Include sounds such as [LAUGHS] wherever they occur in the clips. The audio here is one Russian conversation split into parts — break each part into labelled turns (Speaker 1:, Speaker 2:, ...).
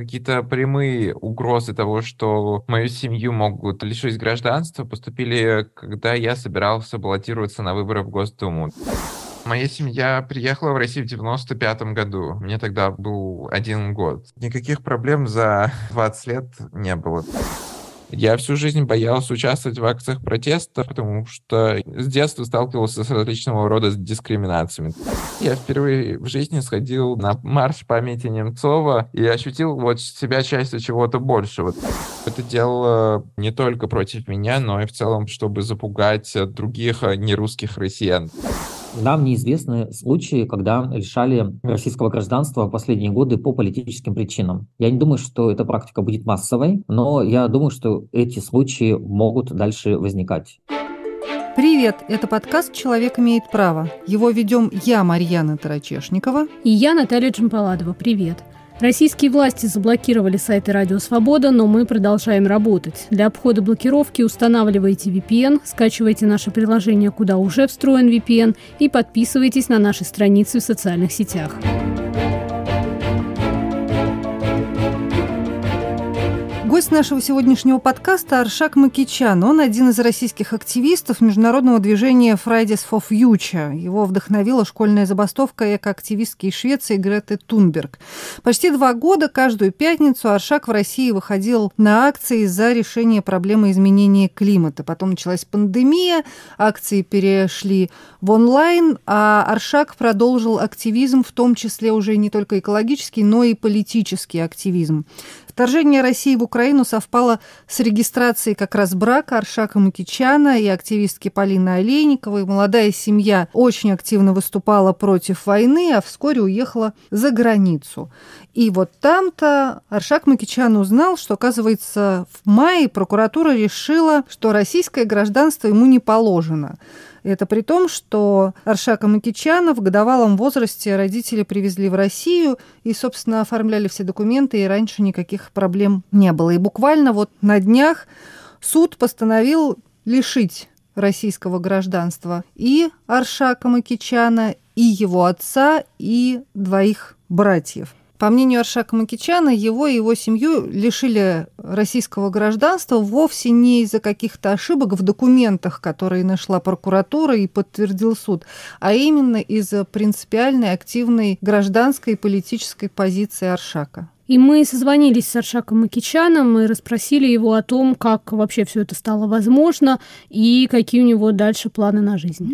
Speaker 1: какие-то прямые угрозы того, что мою семью могут лишить гражданства, поступили, когда я собирался баллотироваться на выборы в Госдуму. Моя семья приехала в Россию в 95 году. Мне тогда был один год. Никаких проблем за 20 лет не было. Я всю жизнь боялся участвовать в акциях протеста, потому что с детства сталкивался с различного рода дискриминациями. Я впервые в жизни сходил на марш памяти Немцова и ощутил вот себя частью чего-то большего. Это дело не только против меня, но и в целом, чтобы запугать других а, нерусских россиян.
Speaker 2: Нам неизвестны случаи, когда лишали российского гражданства в последние годы по политическим причинам. Я не думаю, что эта практика будет массовой, но я думаю, что эти случаи могут дальше возникать.
Speaker 3: Привет! Это подкаст «Человек имеет право». Его ведем
Speaker 4: я, Марьяна Тарачешникова. И я, Наталья Джампаладова. Привет! Привет! Российские власти заблокировали сайты «Радио Свобода», но мы продолжаем работать. Для обхода блокировки устанавливайте VPN, скачивайте наше приложение, куда уже встроен VPN, и подписывайтесь на наши страницы в социальных сетях.
Speaker 3: Гость нашего сегодняшнего подкаста Аршак Макичан. Он один из российских активистов международного движения Fridays for Future. Его вдохновила школьная забастовка экоактивистки из Швеции Греты Тунберг. Почти два года каждую пятницу Аршак в России выходил на акции за решение проблемы изменения климата. Потом началась пандемия, акции перешли в онлайн, а Аршак продолжил активизм, в том числе уже не только экологический, но и политический активизм. Вторжение России в Украину совпало с регистрацией как раз брака Аршака Мукичана и активистки Полины Олейниковой. Молодая семья очень активно выступала против войны, а вскоре уехала за границу. И вот там-то Аршак Мукичан узнал, что, оказывается, в мае прокуратура решила, что российское гражданство ему не положено – это при том, что Аршака Макичана в годовалом возрасте родители привезли в Россию и, собственно, оформляли все документы, и раньше никаких проблем не было. И буквально вот на днях суд постановил лишить российского гражданства и Аршака Макичана, и его отца, и двоих братьев. По мнению Аршака Макичана, его и его семью лишили российского гражданства вовсе не из-за каких-то ошибок в документах, которые нашла прокуратура и подтвердил суд, а именно из-за принципиальной активной гражданской и политической позиции Аршака.
Speaker 4: И мы созвонились с Аршаком Макичаном и расспросили его о том, как вообще все это стало возможно и какие у него дальше планы на жизнь.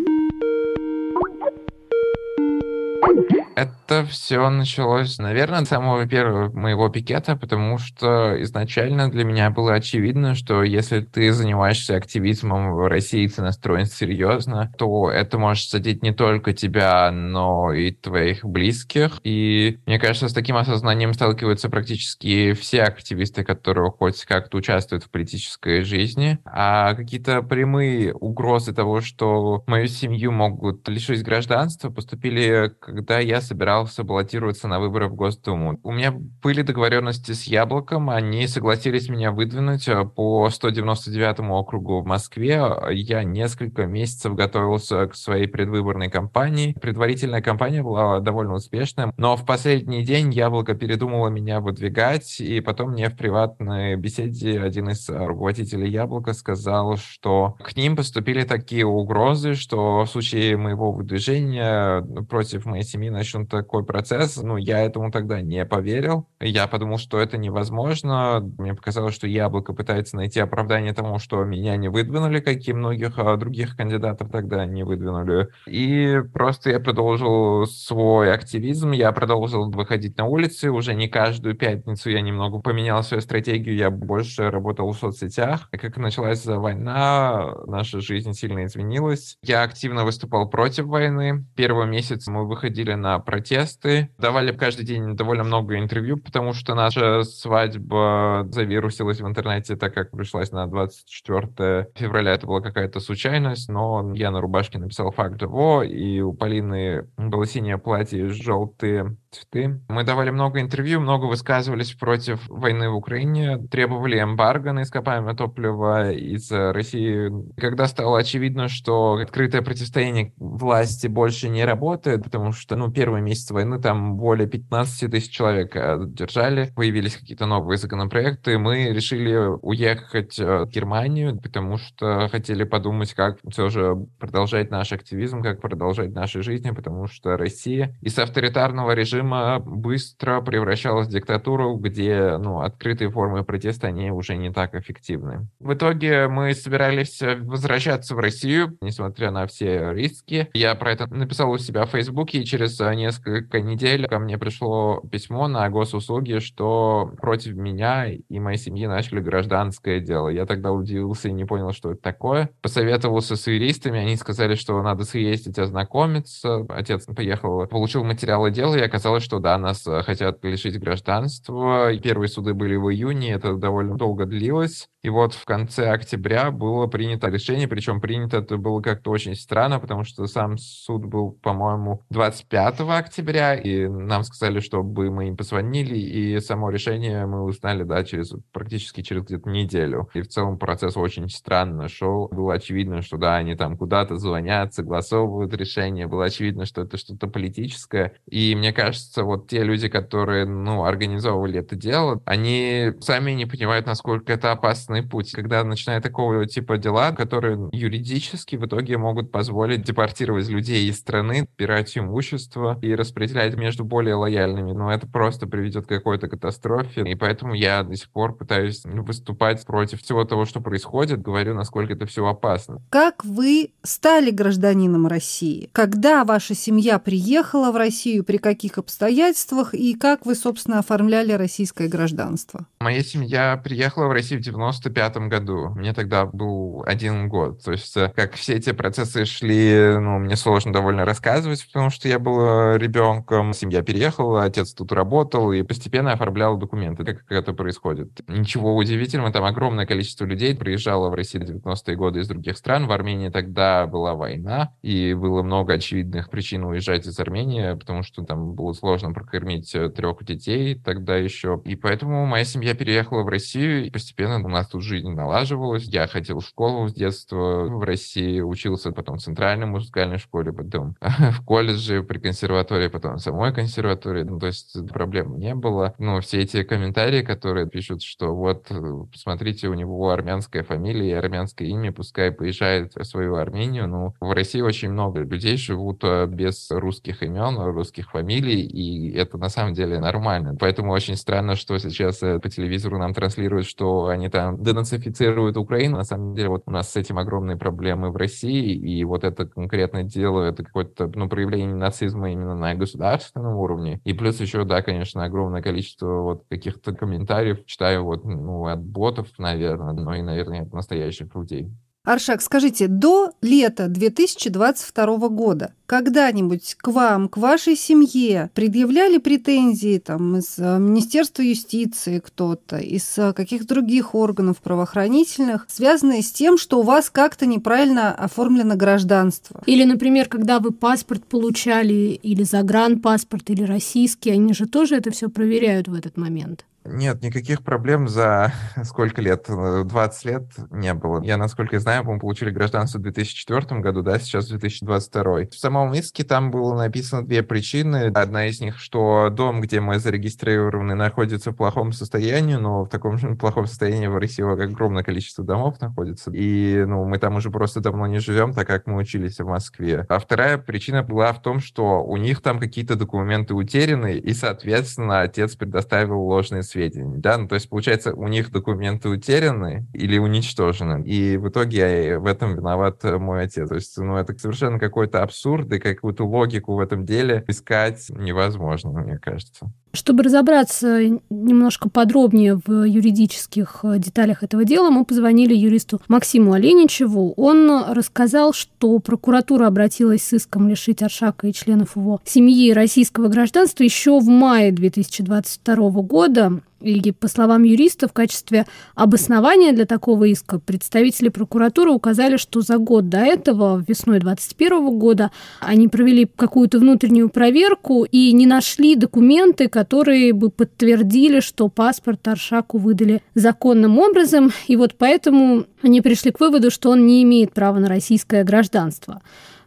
Speaker 1: Это все началось, наверное, с самого первого моего пикета, потому что изначально для меня было очевидно, что если ты занимаешься активизмом в России, ты настроен серьезно, то это может задеть не только тебя, но и твоих близких. И мне кажется, с таким осознанием сталкиваются практически все активисты, которые хоть как-то участвуют в политической жизни. А какие-то прямые угрозы того, что мою семью могут лишить гражданства, поступили, когда я собирался баллотироваться на выборы в Госдуму. У меня были договоренности с Яблоком, они согласились меня выдвинуть а, по 199 округу в Москве. Я несколько месяцев готовился к своей предвыборной кампании. Предварительная кампания была довольно успешная, но в последний день Яблоко передумало меня выдвигать, и потом мне в приватной беседе один из руководителей Яблока сказал, что к ним поступили такие угрозы, что в случае моего выдвижения против моей семьи начнут возможен такой процесс. Ну, я этому тогда не поверил. Я подумал, что это невозможно. Мне показалось, что яблоко пытается найти оправдание тому, что меня не выдвинули, как и многих а, других кандидатов тогда не выдвинули. И просто я продолжил свой активизм, я продолжил выходить на улицы. Уже не каждую пятницу я немного поменял свою стратегию, я больше работал в соцсетях. И как началась война, наша жизнь сильно изменилась. Я активно выступал против войны. Первый месяц мы выходили на протесты, давали каждый день довольно много интервью, потому что наша свадьба завирусилась в интернете, так как пришлась на 24 февраля. Это была какая-то случайность, но я на рубашке написал факт его, и у Полины было синее платье, желтые цветы. Мы давали много интервью, много высказывались против войны в Украине, требовали эмбарго на ископаемое топливо из э, России. Когда стало очевидно, что открытое противостояние власти больше не работает, потому что, ну, первый месяц войны там более 15 тысяч человек э, держали, появились какие-то новые законопроекты, мы решили уехать э, в Германию, потому что хотели подумать, как все же продолжать наш активизм, как продолжать наши жизни, потому что Россия из авторитарного режима Панама быстро превращалась в диктатуру, где ну, открытые формы протеста, они уже не так эффективны. В итоге мы собирались возвращаться в Россию, несмотря на все риски. Я про это написал у себя в Фейсбуке, и через несколько недель ко мне пришло письмо на госуслуги, что против меня и моей семьи начали гражданское дело. Я тогда удивился и не понял, что это такое. Посоветовался с юристами, они сказали, что надо съездить ознакомиться. Отец поехал, получил материалы дела и оказался оказалось, что да, нас э, хотят лишить гражданства. Первые суды были в июне, это довольно долго длилось. И вот в конце октября было принято решение, причем принято это было как-то очень странно, потому что сам суд был, по-моему, 25 октября, и нам сказали, чтобы мы им позвонили, и само решение мы узнали, да, через практически через где-то неделю. И в целом процесс очень странно шел. Было очевидно, что да, они там куда-то звонят, согласовывают решение, было очевидно, что это что-то политическое. И мне кажется, кажется, вот те люди, которые, ну, организовывали это дело, они сами не понимают, насколько это опасный путь. Когда начинают такого типа дела, которые юридически в итоге могут позволить депортировать людей из страны, пирать имущество и распределять между более лояльными, но ну, это просто приведет к какой-то катастрофе. И поэтому я до сих пор пытаюсь выступать против всего того, что происходит, говорю, насколько это все опасно.
Speaker 3: Как вы стали гражданином России? Когда ваша семья приехала в Россию, при каких обстоятельствах и как вы, собственно, оформляли российское гражданство?
Speaker 1: Моя семья приехала в Россию в 95 году. Мне тогда был один год. То есть, э, как все эти процессы шли, ну, мне сложно довольно рассказывать, потому что я был э, ребенком. Семья переехала, отец тут работал и постепенно оформлял документы, как это происходит. Ничего удивительного, там огромное количество людей приезжало в Россию в 90-е годы из других стран. В Армении тогда была война, и было много очевидных причин уезжать из Армении, потому что там было сложно прокормить э, трех детей тогда еще. И поэтому моя семья переехала в Россию, и постепенно у нас тут жизнь налаживалась. Я ходил в школу с детства в России, учился потом в центральной музыкальной школе, потом [LAUGHS] в колледже, при консерватории, потом в самой консерватории. Ну, то есть э, проблем не было. Но все эти комментарии, которые пишут, что вот, э, посмотрите, у него армянская фамилия и армянское имя, пускай поезжает в свою Армению. Ну, в России очень много людей живут без русских имен, русских фамилий, и это на самом деле нормально. Поэтому очень странно, что сейчас э, по телевизору нам транслируют, что они там денацифицируют Украину. На самом деле вот у нас с этим огромные проблемы в России, и вот это конкретное дело, это какое-то ну, проявление нацизма именно на государственном уровне. И плюс еще, да, конечно, огромное количество вот каких-то комментариев читаю вот ну, от ботов, наверное, но и, наверное, от настоящих людей.
Speaker 3: Аршак, скажите, до лета 2022 года когда-нибудь к вам, к вашей семье предъявляли претензии там, из э, Министерства юстиции кто-то, из э, каких-то других органов правоохранительных, связанные с тем, что у вас как-то
Speaker 4: неправильно оформлено гражданство? Или, например, когда вы паспорт получали, или загранпаспорт, или российский, они же тоже это все проверяют в этот момент.
Speaker 1: Нет, никаких проблем за [LAUGHS] сколько лет? 20 э, лет не было. Я, насколько я знаю, мы получили гражданство в 2004 году, да, сейчас 2022. В самом иске там было написано две причины. Одна из них, что дом, где мы зарегистрированы, находится в плохом состоянии, но в таком же плохом состоянии в России огромное количество домов находится. И, ну, мы там уже просто давно не живем, так как мы учились в Москве. А вторая причина была в том, что у них там какие-то документы утеряны, и, соответственно, отец предоставил ложные сведения сведений, да, ну, то есть, получается, у них документы утеряны или уничтожены, и в итоге э, в этом виноват э, мой отец, то есть, ну, это совершенно какой-то абсурд, и какую-то логику в этом деле искать невозможно, мне кажется.
Speaker 4: Чтобы разобраться немножко подробнее в юридических э, деталях этого дела, мы позвонили юристу Максиму Оленичеву. Он рассказал, что прокуратура обратилась с иском лишить Аршака и членов его семьи российского гражданства еще в мае 2022 года. И, по словам юриста, в качестве обоснования для такого иска представители прокуратуры указали, что за год до этого, весной 2021 года, они провели какую-то внутреннюю проверку и не нашли документы, которые бы подтвердили, что паспорт Аршаку выдали законным образом. И вот поэтому они пришли к выводу, что он не имеет права на российское гражданство.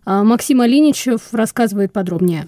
Speaker 4: А Максим Алиничев рассказывает подробнее.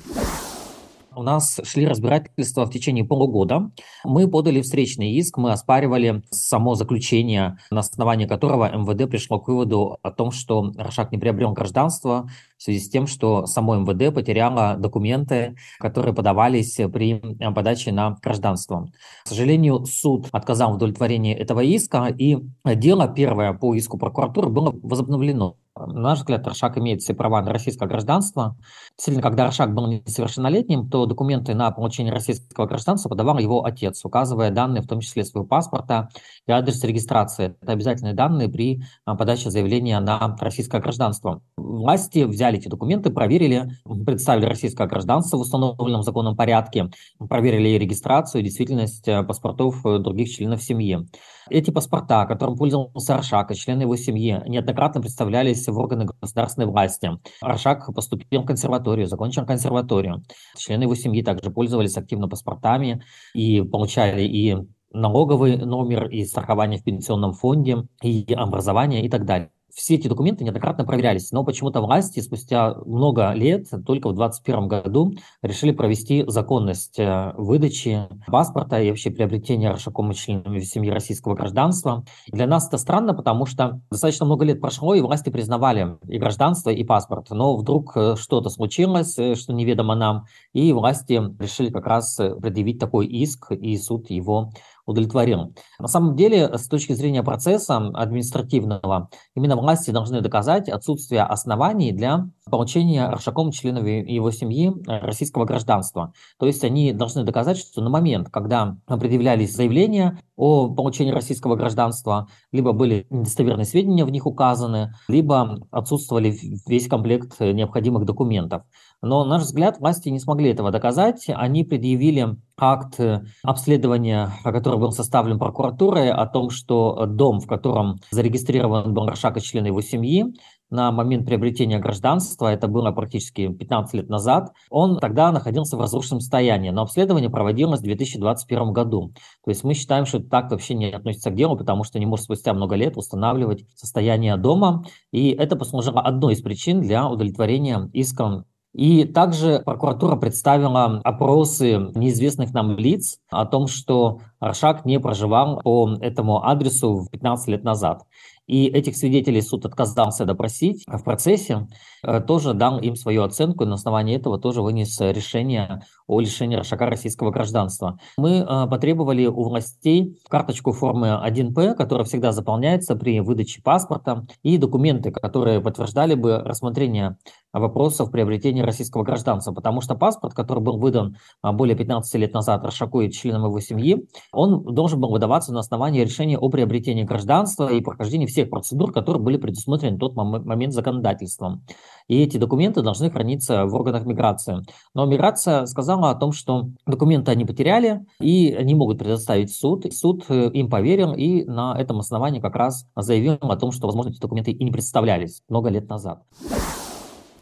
Speaker 2: У нас шли разбирательства в течение полугода. Мы подали встречный иск, мы оспаривали само заключение, на основании которого МВД пришло к выводу о том, что Рашак не приобрел гражданство в связи с тем, что само МВД потеряло документы, которые подавались при э, подаче на гражданство. К сожалению, суд отказал в удовлетворении этого иска, и дело первое по иску прокуратуры было возобновлено. На наш взгляд, Рашак имеет все права на российское гражданство. Сильно, когда Рашак был несовершеннолетним, то документы на получение российского гражданства подавал его отец, указывая данные, в том числе своего паспорта и адрес регистрации. Это обязательные данные при а, подаче заявления на российское гражданство. Власти взяли эти документы, проверили, представили российское гражданство в установленном законном порядке, проверили и регистрацию, и действительность э, паспортов э, других членов семьи. Эти паспорта, которым пользовался Рашак и члены его семьи, неоднократно представлялись в органы государственной власти. Рожак поступил в консерваторию, закончил консерваторию. Члены его семьи также пользовались активно паспортами и получали и налоговый номер, и страхование в пенсионном фонде, и образование и так далее все эти документы неоднократно проверялись, но почему-то власти спустя много лет, только в 2021 году, решили провести законность э, выдачи паспорта и вообще приобретения Рашакома членами семьи российского гражданства. И для нас это странно, потому что достаточно много лет прошло, и власти признавали и гражданство, и паспорт. Но вдруг э, что-то случилось, э, что неведомо нам, и власти решили как раз предъявить такой иск, и суд его удовлетворим. На самом деле, с точки зрения процесса административного, именно власти должны доказать отсутствие оснований для получения Рашаком членов его семьи российского гражданства. То есть они должны доказать, что на момент, когда предъявлялись заявления о получении российского гражданства, либо были недостоверные сведения в них указаны, либо отсутствовали весь комплект необходимых документов. Но, на наш взгляд, власти не смогли этого доказать. Они предъявили акт э, обследования, который был составлен прокуратурой, о том, что э, дом, в котором зарегистрирован был Рашак и члены его семьи, на момент приобретения гражданства, это было практически 15 лет назад, он тогда находился в разрушенном состоянии, но обследование проводилось в 2021 году. То есть мы считаем, что так вообще не относится к делу, потому что не может спустя много лет устанавливать состояние дома, и это послужило одной из причин для удовлетворения иском. И также прокуратура представила опросы неизвестных нам лиц о том, что Аршак не проживал по этому адресу 15 лет назад. И этих свидетелей суд отказался допросить а в процессе, э, тоже дал им свою оценку, и на основании этого тоже вынес решение о лишении Рошака российского гражданства. Мы э, потребовали у властей карточку формы 1П, которая всегда заполняется при выдаче паспорта, и документы, которые подтверждали бы рассмотрение вопросов приобретения российского гражданства, потому что паспорт, который был выдан э, более 15 лет назад Рошаку и членам его семьи, он должен был выдаваться на основании решения о приобретении гражданства и прохождении всех процедур, которые были предусмотрены в тот момент законодательством. И эти документы должны храниться в органах миграции. Но миграция сказала о том, что документы они потеряли, и они могут предоставить суд. Суд э, им поверил, и на этом основании как раз заявил о том, что, возможно, эти документы и не представлялись много лет назад.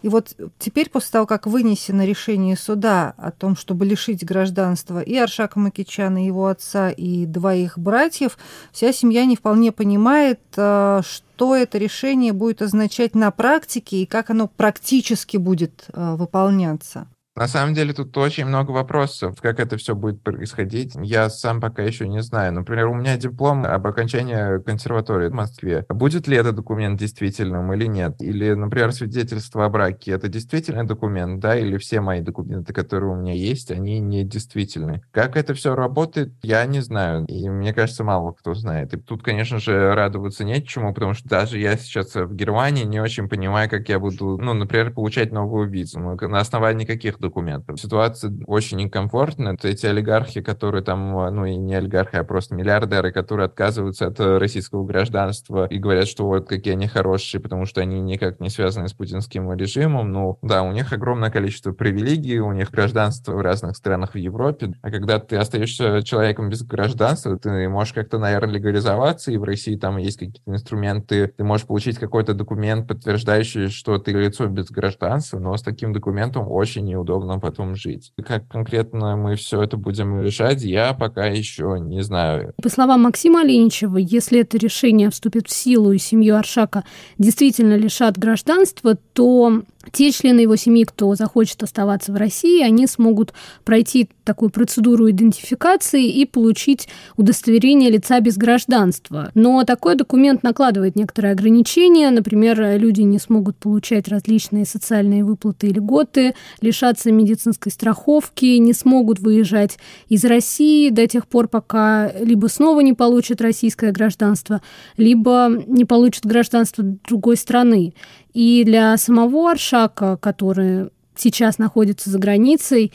Speaker 2: И вот
Speaker 3: теперь, после того, как вынесено решение суда о том, чтобы лишить гражданства и Аршака Макичана, и его отца, и двоих братьев, вся семья не вполне понимает, а, что это решение будет означать на практике и как оно практически будет а, выполняться.
Speaker 1: На самом деле тут очень много вопросов, как это все будет происходить. Я сам пока еще не знаю. Например, у меня диплом об окончании консерватории в Москве. Будет ли этот документ действительным или нет? Или, например, свидетельство о браке, это действительный документ, да, или все мои документы, которые у меня есть, они не действительны. Как это все работает, я не знаю. И мне кажется, мало кто знает. И тут, конечно же, радоваться нечему, потому что даже я сейчас в Германии не очень понимаю, как я буду, ну, например, получать новую визу. Ну, на основании каких документов документов. Ситуация очень некомфортная. Вот эти олигархи, которые там, э, ну и не олигархи, а просто миллиардеры, которые отказываются от э, российского гражданства и говорят, что вот какие они хорошие, потому что они никак не связаны с путинским режимом. Ну да, у них огромное количество привилегий, у них гражданство в разных странах в Европе. А когда ты остаешься человеком без гражданства, ты можешь как-то, наверное, легализоваться, и в России там есть какие-то инструменты, ты можешь получить какой-то документ, подтверждающий, что ты лицо без гражданства, но с таким документом очень неудобно удобно потом жить. Как конкретно мы все это будем решать, я пока еще не знаю. По
Speaker 4: словам Максима Оленичева, если это решение вступит в силу и семью Аршака действительно лишат гражданства, то те члены его семьи, кто захочет оставаться в России, они смогут пройти такую процедуру идентификации и получить удостоверение лица без гражданства. Но такой документ накладывает некоторые ограничения. Например, люди не смогут получать различные социальные выплаты и льготы, лишаться медицинской страховки, не смогут выезжать из России до тех пор, пока либо снова не получат российское гражданство, либо не получат гражданство другой страны. И для самого Аршака, который сейчас находится за границей,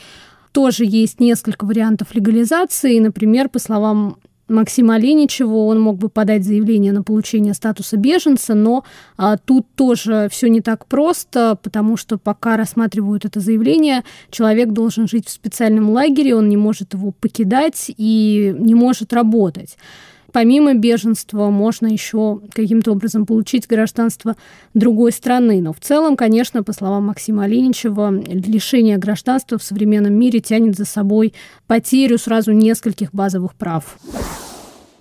Speaker 4: тоже есть несколько вариантов легализации. Например, по словам Максима Оленичева, он мог бы подать заявление на получение статуса беженца, но а, тут тоже все не так просто, потому что пока рассматривают это заявление, человек должен жить в специальном лагере, он не может его покидать и не может работать. Помимо беженства можно еще каким-то образом получить гражданство другой страны. Но в целом, конечно, по словам Максима Оленичева, лишение гражданства в современном мире тянет за собой потерю сразу нескольких базовых прав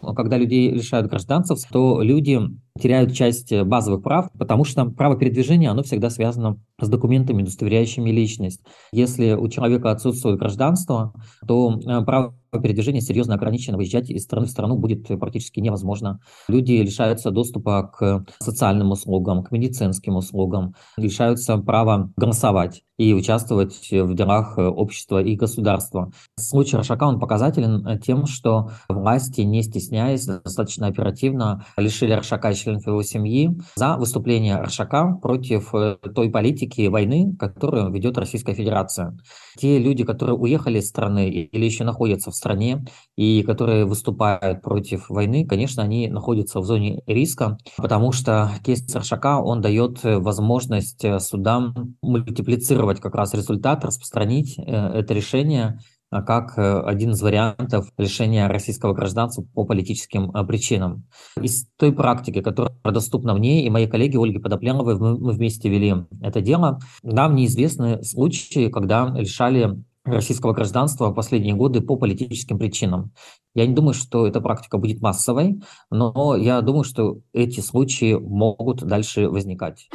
Speaker 2: а когда людей лишают гражданства, то люди теряют часть э, базовых прав, потому что право передвижения, оно всегда связано с документами, удостоверяющими личность. Если у человека отсутствует гражданство, то э, право передвижения серьезно ограничено. Выезжать из страны в страну будет практически невозможно. Люди лишаются доступа к социальным услугам, к медицинским услугам, лишаются права голосовать и участвовать в делах э, общества и государства. Случай Рошака, он показателен тем, что власти, не стесняясь, достаточно оперативно лишили Рошака членов его семьи за выступление Аршака против э, той политики войны, которую ведет Российская Федерация. Те люди, которые уехали из страны или еще находятся в стране и которые выступают против войны, конечно, они находятся в зоне риска, потому что кейс Аршака, он дает э, возможность э, судам мультиплицировать как раз результат, распространить это решение а как э, один из вариантов лишения российского гражданства по политическим э, причинам. Из той практики, которая доступна мне и моей коллеге Ольге Подопленовой, мы вместе вели это дело, нам неизвестны случаи, когда лишали российского гражданства в последние годы по политическим причинам. Я не думаю, что эта практика будет массовой, но я думаю, что эти случаи могут дальше возникать.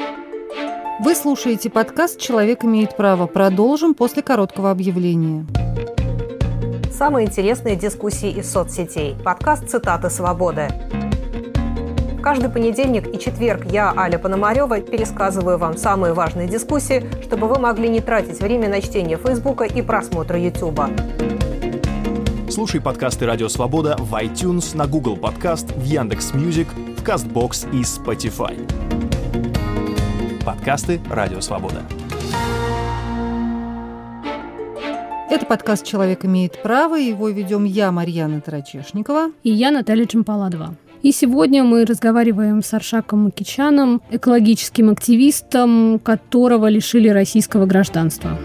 Speaker 3: Вы слушаете подкаст «Человек имеет право». Продолжим после короткого объявления. Самые интересные дискуссии из соцсетей. Подкаст «Цитаты свободы». Каждый понедельник и четверг я, Аля Пономарева, пересказываю вам самые важные дискуссии, чтобы вы могли не тратить время на чтение Фейсбука и просмотра Ютуба.
Speaker 2: Слушай подкасты «Радио Свобода» в iTunes, на Google Подкаст, в Яндекс Мьюзик, в Кастбокс и Spotify. Подкасты «Радио Свобода».
Speaker 3: Это подкаст «Человек имеет право», его ведем я, Марьяна Тарачешникова. И я,
Speaker 4: Наталья Чемпаладова. И сегодня мы разговариваем с Аршаком Макичаном, экологическим активистом, которого лишили российского гражданства.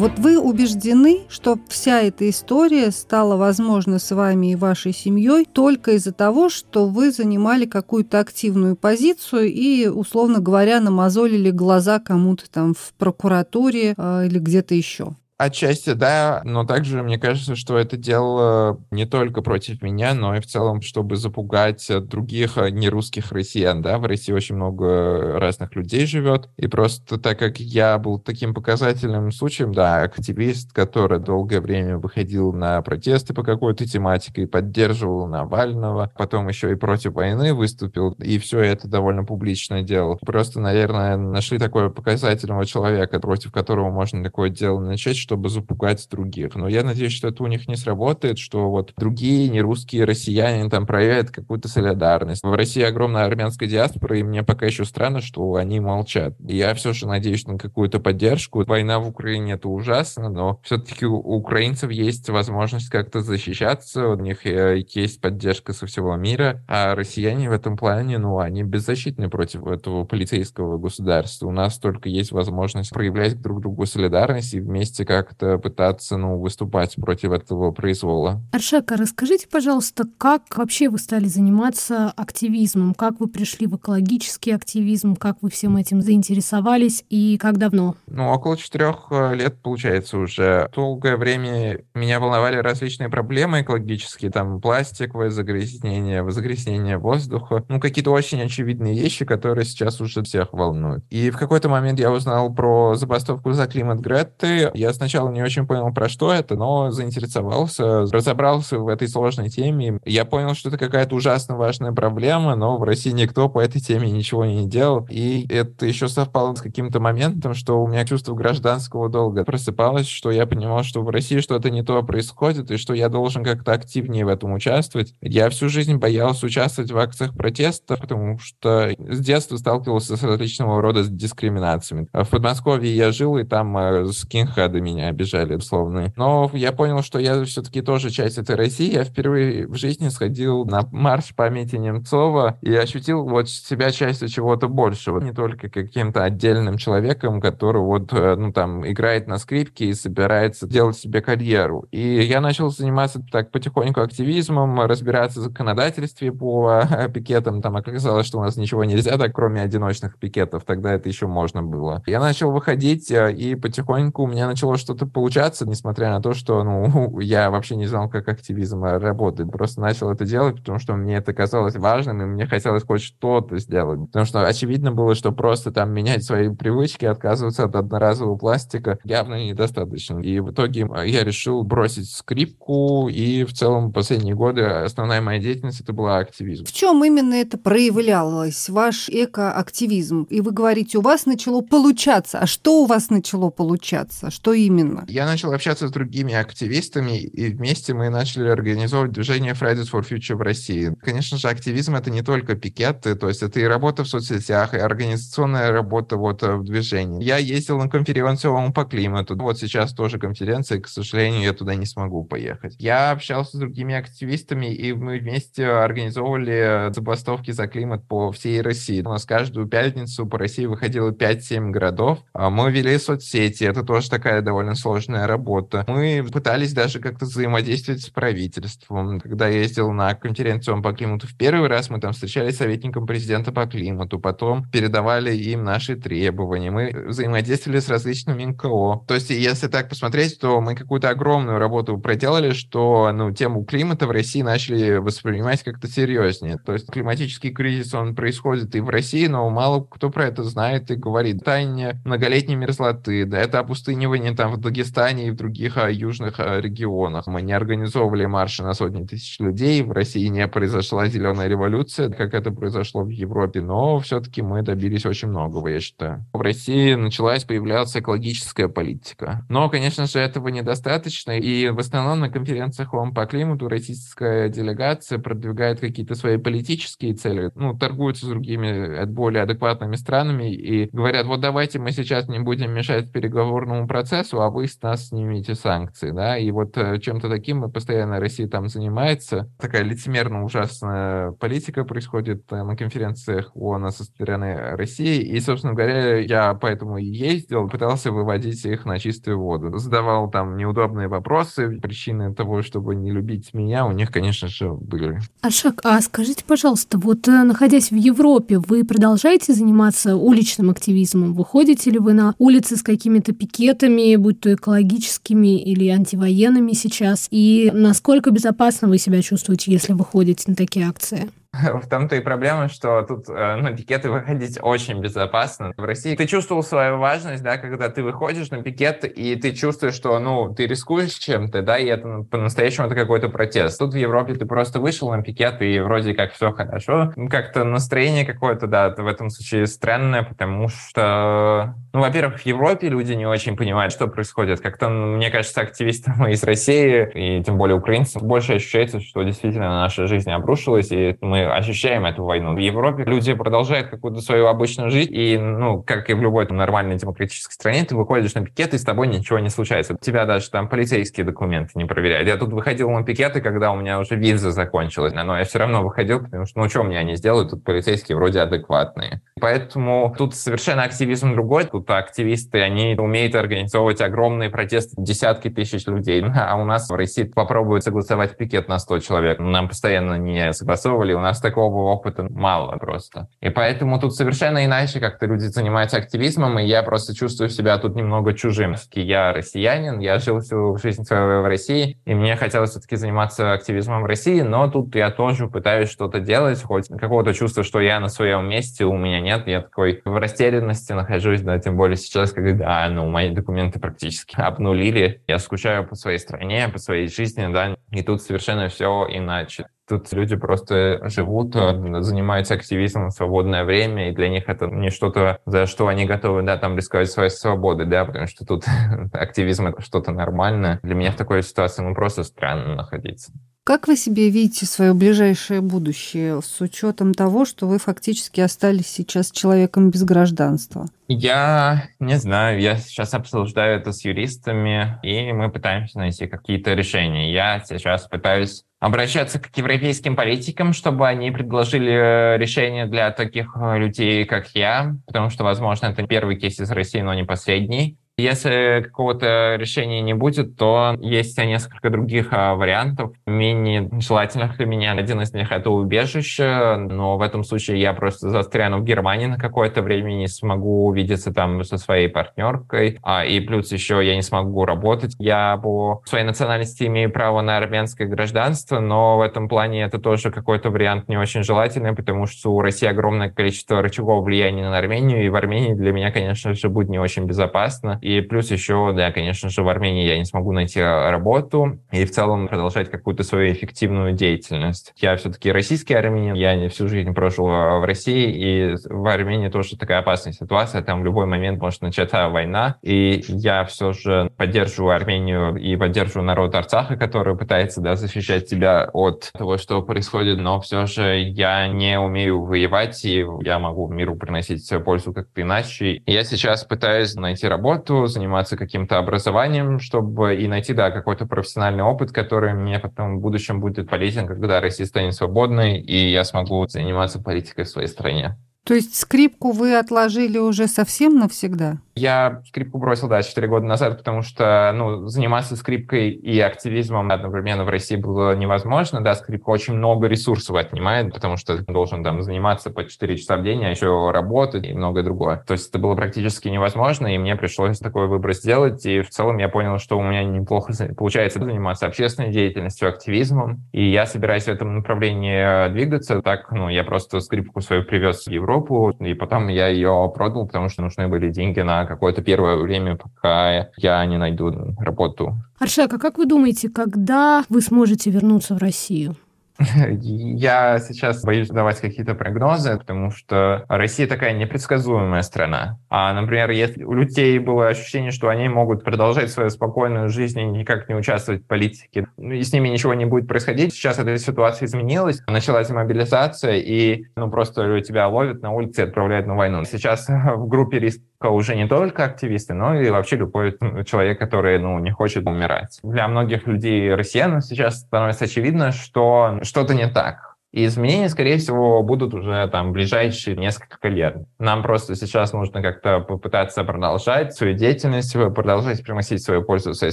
Speaker 4: Вот вы убеждены, что вся эта история
Speaker 3: стала возможна с вами и вашей семьей только из-за того, что вы занимали какую-то активную позицию и, условно говоря, намазолили глаза кому-то там в прокуратуре э, или где-то еще.
Speaker 1: Отчасти, да, но также мне кажется, что это дело не только против меня, но и в целом, чтобы запугать э, других э, нерусских россиян, да, в России очень много разных людей живет, и просто так как я был таким показательным случаем, да, активист, который долгое время выходил на протесты по какой-то тематике и поддерживал Навального, потом еще и против войны выступил, и все это довольно публично делал. Просто, наверное, нашли такого показательного человека, против которого можно такое дело начать, чтобы запугать других. Но я надеюсь, что это у них не сработает, что вот другие нерусские россияне там проявят какую-то солидарность. В России огромная армянская диаспора, и мне пока еще странно, что они молчат. Я все же надеюсь на какую-то поддержку. Война в Украине — это ужасно, но все-таки у украинцев есть возможность как-то защищаться, у них э, есть поддержка со всего мира, а россияне в этом плане, ну, они беззащитны против этого полицейского государства. У нас только есть возможность проявлять друг другу солидарность и вместе как как-то пытаться ну, выступать против этого произвола.
Speaker 4: Аршака, расскажите, пожалуйста, как вообще вы стали заниматься активизмом? Как вы пришли в экологический активизм? Как вы всем этим заинтересовались? И как давно?
Speaker 1: Ну, около четырех э, лет, получается, уже. Долгое время меня волновали различные проблемы экологические, там, пластиковое загрязнение, загрязнение воздуха. Ну, какие-то очень очевидные вещи, которые сейчас уже всех волнуют. И в какой-то момент я узнал про забастовку за климат Гретты. Я сначала не очень понял, про что это, но заинтересовался, разобрался в этой сложной теме. Я понял, что это какая-то ужасно важная проблема, но в России никто по этой теме ничего не делал. И это еще совпало с каким-то моментом, что у меня чувство гражданского долга просыпалось, что я понимал, что в России что-то не то происходит, и что я должен как-то активнее в этом участвовать. Я всю жизнь боялся участвовать в акциях протеста, потому что с детства сталкивался с различного рода дискриминациями. В Подмосковье я жил, и там э, с кинхадами меня обижали условные. Но я понял, что я все-таки тоже часть этой России. Я впервые в жизни сходил на марш памяти Немцова и ощутил вот себя частью чего-то большего. Не только каким-то отдельным человеком, который вот, э, ну, там, играет на скрипке и собирается делать себе карьеру. И я начал заниматься так потихоньку активизмом, разбираться в законодательстве по [LAUGHS] пикетам. Там оказалось, что у нас ничего нельзя, так кроме одиночных пикетов. Тогда это еще можно было. Я начал выходить, э, и потихоньку у меня начало что-то получаться, несмотря на то, что ну, [LAUGHS] я вообще не знал, как активизм а, работает. Просто начал это делать, потому что мне это казалось важным, и мне хотелось хоть что-то сделать. Потому что очевидно было, что просто там менять свои привычки, отказываться от одноразового пластика явно недостаточно. И в итоге а, я решил бросить скрипку, и в целом последние годы основная моя деятельность это была активизм. В
Speaker 3: чем именно это проявлялось, ваш экоактивизм? И вы говорите, у вас начало получаться. А что у вас начало получаться? Что именно? именно?
Speaker 1: Я начал общаться с другими активистами, и вместе мы начали организовывать движение Fridays for Future в России. Конечно же, активизм — это не только пикеты, то есть это и работа в соцсетях, и организационная работа вот э, в движении. Я ездил на конференцию ООН по климату. Вот сейчас тоже конференция, к сожалению, я туда не смогу поехать. Я общался с другими активистами, и мы вместе организовывали э, забастовки за климат по всей России. У нас каждую пятницу по России выходило 5-7 городов. А мы вели соцсети, это тоже такая довольно довольно сложная работа. Мы пытались даже как-то взаимодействовать с правительством. Когда я ездил на конференцию по климату в первый раз, мы там встречались с советником президента по климату, потом передавали им наши требования. Мы взаимодействовали с различными НКО. То есть, если так посмотреть, то мы какую-то огромную работу проделали, что ну, тему климата в России начали воспринимать как-то серьезнее. То есть, климатический кризис, он происходит и в России, но мало кто про это знает и говорит. Тайне многолетней мерзлоты, да, это опустынивание там в Дагестане и в других а, южных а, регионах. Мы не организовывали марши на сотни тысяч людей, в России не произошла зеленая революция, как это произошло в Европе, но все-таки мы добились очень многого, я считаю. В России началась появляться экологическая политика. Но, конечно же, этого недостаточно, и в основном на конференциях ООН по климату российская делегация продвигает какие-то свои политические цели, ну, торгуются с другими э, более адекватными странами и говорят, вот давайте мы сейчас не будем мешать переговорному процессу, а вы с нас снимите санкции, да, и вот э, чем-то таким мы постоянно Россия там занимается. Такая лицемерно ужасная политика происходит на конференциях ООН со стороны России, и, собственно говоря, я поэтому и ездил, пытался выводить их на чистую воду. Задавал там неудобные вопросы, причины того, чтобы не любить меня, у них, конечно же, были.
Speaker 4: Аршак, а скажите, пожалуйста, вот э, находясь в Европе, вы продолжаете заниматься уличным активизмом? Выходите ли вы на улицы с какими-то пикетами, будь то экологическими или антивоенными сейчас, и насколько безопасно вы себя чувствуете, если вы ходите на такие акции?
Speaker 1: [LAUGHS] В том-то и проблема, что тут э, на ну, пикеты выходить очень безопасно. В России ты чувствовал свою важность, да, когда ты выходишь на пикет, и ты чувствуешь, что, ну, ты рискуешь чем-то, да, и это по-настоящему это какой-то протест. Тут в Европе ты просто вышел на пикет, и вроде как все хорошо. Ну, как-то настроение какое-то, да, в этом случае странное, потому что, ну, во-первых, в Европе люди не очень понимают, что происходит. Как-то, мне кажется, активистам [LAUGHS] из России, и тем более украинцы больше ощущается, что действительно наша жизнь обрушилась, и мы ощущаем эту войну. В Европе люди продолжают какую-то свою обычную жизнь, и, ну, как и в любой там, нормальной демократической стране, ты выходишь на пикет, и с тобой ничего не случается. Тебя даже там полицейские документы не проверяют. Я тут выходил на пикеты, когда у меня уже виза закончилась, но я все равно выходил, потому что, ну, что мне они сделают, тут полицейские вроде адекватные. Поэтому тут совершенно активизм другой. Тут активисты, они умеют организовывать огромные протесты, десятки тысяч людей. [LAUGHS] А у нас в России попробуют согласовать пикет на 100 человек. Нам постоянно не согласовывали, у нас нас такого опыта мало просто. И поэтому тут совершенно иначе как-то люди занимаются активизмом, и я просто чувствую себя тут немного чужим. Я россиянин, я жил всю жизнь свою в России, и мне хотелось все-таки заниматься активизмом в России, но тут я тоже пытаюсь что-то делать, хоть какого-то чувства, что я на своем месте, у меня нет, я такой в растерянности нахожусь, да, тем более сейчас, когда, а, ну, мои документы практически обнулили, я скучаю по своей стране, по своей жизни, да, и тут совершенно все иначе. Тут люди просто живут, э, занимаются активизмом в свободное время, и для них это не что-то, за что они готовы, да, там, рисковать своей свободой, да, потому что тут [LAUGHS] активизм — это что-то нормальное. Для меня в такой ситуации, ну, просто странно находиться.
Speaker 3: Как вы себе видите свое ближайшее будущее с учетом того, что вы фактически остались сейчас человеком без гражданства?
Speaker 1: Я не знаю, я сейчас обсуждаю это с юристами, и мы пытаемся найти какие-то решения. Я сейчас пытаюсь обращаться к европейским политикам, чтобы они предложили э, решение для таких э, людей, как я, потому что, возможно, это первый кейс из России, но не последний. Если какого-то решения не будет, то есть несколько других а, вариантов, менее желательных для меня. Один из них — это убежище, но в этом случае я просто застряну в Германии на какое-то время, не смогу увидеться там со своей партнеркой, А и плюс еще я не смогу работать. Я по своей национальности имею право на армянское гражданство, но в этом плане это тоже какой-то вариант не очень желательный, потому что у России огромное количество рычагов влияния на Армению, и в Армении для меня, конечно же, будет не очень безопасно. И плюс еще, да, конечно же, в Армении я не смогу найти а, работу и в целом продолжать какую-то свою эффективную деятельность. Я все-таки российский армянин, я не всю жизнь прожил а, в России, и в Армении тоже такая опасная ситуация, там в любой момент может начаться война, и я все же поддерживаю Армению и поддерживаю народ Арцаха, который пытается, да, защищать себя от того, что происходит, но все же я не умею воевать, и я могу миру приносить пользу как-то иначе. Я сейчас пытаюсь найти работу, заниматься каким-то образованием, чтобы и найти, да, какой-то профессиональный опыт, который мне потом в будущем будет полезен, когда Россия станет свободной, и я смогу заниматься политикой в своей стране.
Speaker 3: То есть скрипку вы отложили уже совсем навсегда?
Speaker 1: Я скрипку бросил, да, 4 года назад, потому что, ну, заниматься скрипкой и активизмом одновременно в России было невозможно, да, скрипка очень много ресурсов отнимает, потому что ты должен там заниматься по 4 часа в день, а еще работать и многое другое. То есть это было практически невозможно, и мне пришлось такой выбор сделать, и в целом я понял, что у меня неплохо получается заниматься общественной деятельностью, активизмом, и я собираюсь в этом направлении э, двигаться, так, ну, я просто скрипку свою привез в Европу, и потом я ее продал, потому что нужны были деньги на какое-то первое время, пока я не найду работу.
Speaker 4: Аршак, а как вы думаете, когда вы сможете вернуться в Россию?
Speaker 1: [LAUGHS] Я сейчас боюсь давать какие-то прогнозы, потому что Россия такая непредсказуемая страна. А, например, если у людей было ощущение, что они могут продолжать свою спокойную жизнь и никак не участвовать в политике, ну, и с ними ничего не будет происходить, сейчас эта ситуация изменилась, началась мобилизация, и ну, просто тебя ловят на улице и отправляют на войну. Сейчас [LAUGHS] в группе риск уже не только активисты, но и вообще любой ну, человек, который ну, не хочет умирать. Для многих людей, россиян, сейчас становится очевидно, что что-то не так и изменения, скорее всего, будут уже там ближайшие несколько лет. Нам просто сейчас нужно как-то попытаться продолжать свою деятельность, э, продолжать приносить свою пользу в своей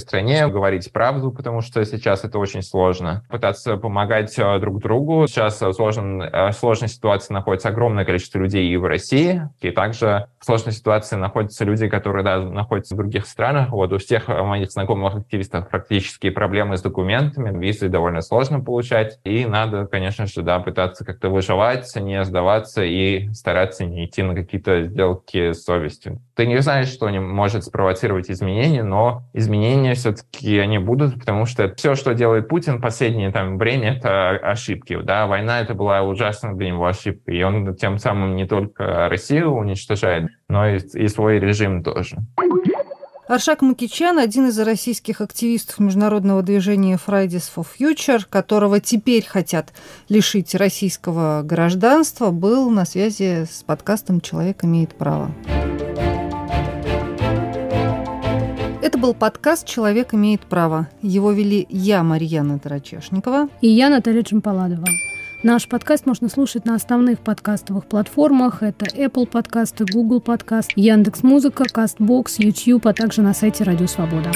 Speaker 1: стране, говорить правду, потому что сейчас это очень сложно. Пытаться помогать э, друг другу. Сейчас в э, сложном, сложной ситуации находится огромное количество людей и в России, и также в сложной ситуации находятся люди, которые да, находятся в других странах. Вот у всех моих знакомых активистов практически проблемы с документами, визы довольно сложно получать, и надо, конечно же, да, пытаться как-то выживать, не сдаваться и стараться не идти на какие-то сделки с совестью. Ты не знаешь, что они может спровоцировать изменения, но изменения все-таки они будут, потому что все, что делает Путин последнее там, время, это ошибки. Да? Война это была ужасная для него ошибка, и он тем самым не только Россию уничтожает, но и, и свой режим тоже.
Speaker 3: Аршак Макичан – один из российских активистов международного движения Fridays for Future, которого теперь хотят лишить российского гражданства, был на связи с подкастом «Человек имеет право». Это был подкаст «Человек имеет право». Его вели я, Марьяна Тарачешникова.
Speaker 4: И я, Наталья Чемпаладова. Наш подкаст можно слушать на основных подкастовых платформах. Это Apple подкасты, Google подкаст, Яндекс.Музыка, Кастбокс, YouTube, а также на сайте Радио Свобода.